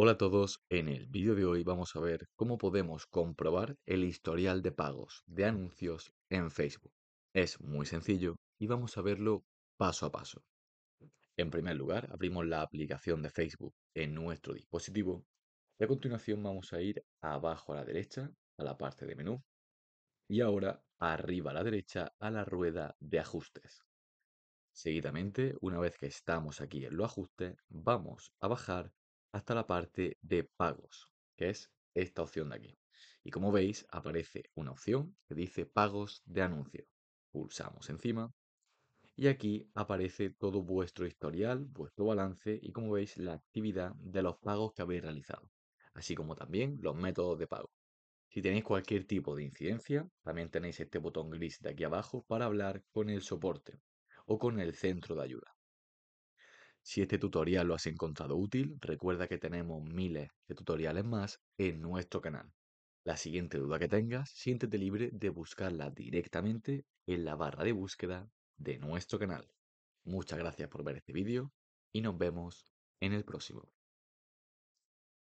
Hola a todos, en el vídeo de hoy vamos a ver cómo podemos comprobar el historial de pagos de anuncios en Facebook. Es muy sencillo y vamos a verlo paso a paso. En primer lugar, abrimos la aplicación de Facebook en nuestro dispositivo y a continuación vamos a ir abajo a la derecha, a la parte de menú, y ahora arriba a la derecha a la rueda de ajustes. Seguidamente, una vez que estamos aquí en los ajustes, vamos a bajar hasta la parte de pagos, que es esta opción de aquí. Y como veis, aparece una opción que dice pagos de anuncio. Pulsamos encima y aquí aparece todo vuestro historial, vuestro balance y como veis la actividad de los pagos que habéis realizado, así como también los métodos de pago. Si tenéis cualquier tipo de incidencia, también tenéis este botón gris de aquí abajo para hablar con el soporte o con el centro de ayuda. Si este tutorial lo has encontrado útil, recuerda que tenemos miles de tutoriales más en nuestro canal. La siguiente duda que tengas, siéntete libre de buscarla directamente en la barra de búsqueda de nuestro canal. Muchas gracias por ver este vídeo y nos vemos en el próximo.